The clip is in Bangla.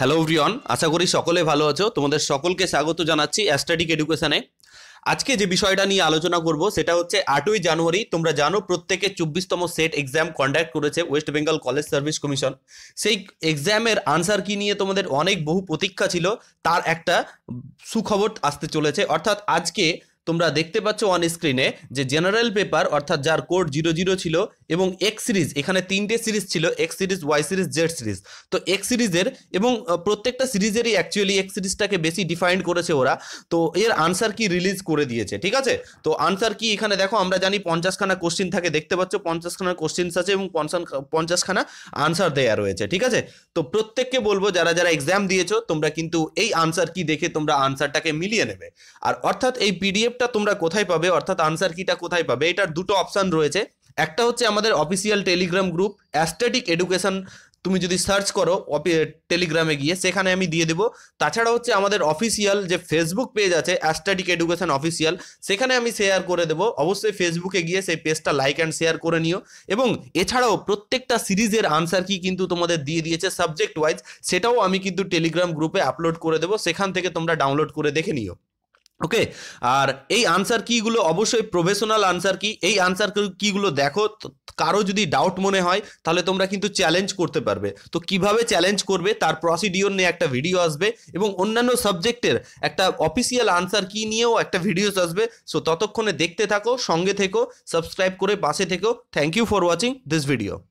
হ্যালো রিয়ন আশা করি সকলে ভালো আছো তোমাদের সকলকে স্বাগত জানাচ্ছি অ্যাস্টাডিক এডুকেশানে আজকে যে বিষয়টা নিয়ে আলোচনা করব সেটা হচ্ছে আটই জানুয়ারি তোমরা জানো প্রত্যেকে চব্বিশতম সেট এক্সাম কন্ডাক্ট করেছে West Bengal college service commission সেই এক্সামের আনসার কি নিয়ে তোমাদের অনেক বহু প্রতীক্ষা ছিল তার একটা সুখবর আসতে চলেছে অর্থাৎ আজকে তোমরা দেখতে পাচ্ছ অন স্ক্রিনে যে জেনারেল পেপার অর্থাৎ যার কোড জিরো জিরো ছিল এবং এক্স সিরিজ এখানে তিনটে সিরিজ ছিল X series Y series Z series তো এক্স সিরিজের এবং প্রত্যেকটা সিরিজেরই অ্যাকচুয়ালি এক্স সিরিজটাকে বেশি ডিফাইন্ড করেছে ওরা তো এর আনসার কি রিলিজ করে দিয়েছে ঠিক আছে তো আনসার কি এখানে দেখো আমরা জানি পঞ্চাশখানা কোশ্চিন থাকে দেখতে পাচ্ছ পঞ্চাশখানা কোশ্চিনস আছে এবং পঞ্চাশখানা আনসার দেয়া রয়েছে ঠিক আছে তো প্রত্যেককে বলবো যারা যারা এক্সাম দিয়েছো তোমরা কিন্তু এই আনসার কি দেখে তোমরা আনসারটাকে মিলিয়ে নেবে আর অর্থাৎ এই পিডিএফ ওয়েবটা তোমরা কোথায় পাবে অর্থাৎ আনসার কিটা কোথায় পাবে এটার দুটো অপশান রয়েছে একটা হচ্ছে আমাদের official Telegram group aesthetic education তুমি যদি সার্চ করো টেলিগ্রামে গিয়ে সেখানে আমি দিয়ে দেবো তাছাড়া হচ্ছে আমাদের অফিসিয়াল যে ফেসবুক পেজ আছে অ্যাস্টাটিক এডুকেশন অফিসিয়াল সেখানে আমি শেয়ার করে দেবো অবশ্যই ফেসবুকে গিয়ে সেই পেজটা লাইক অ্যান্ড শেয়ার করে নিও এবং এছাড়াও প্রত্যেকটা সিরিজের আনসার কি কিন্তু তোমাদের দিয়ে দিয়েছে সাবজেক্ট ওয়াইজ সেটাও আমি কিন্তু টেলিগ্রাম গ্রুপে আপলোড করে দেবো সেখান থেকে তোমরা ডাউনলোড করে দেখে নিও ওকে আর এই আনসার কিগুলো অবশ্যই প্রফেশনাল আনসার কি এই আনসার কিগুলো দেখো কারো যদি ডাউট মনে হয় তাহলে তোমরা কিন্তু চ্যালেঞ্জ করতে পারবে তো কিভাবে চ্যালেঞ্জ করবে তার প্রসিডিওর নিয়ে একটা ভিডিও আসবে এবং অন্যান্য সাবজেক্টের একটা অফিসিয়াল আনসার কি নিয়েও একটা ভিডিওস আসবে সো ততক্ষণে দেখতে থাকো সঙ্গে থেকো সাবস্ক্রাইব করে পাশে থেকো thank you for watching this video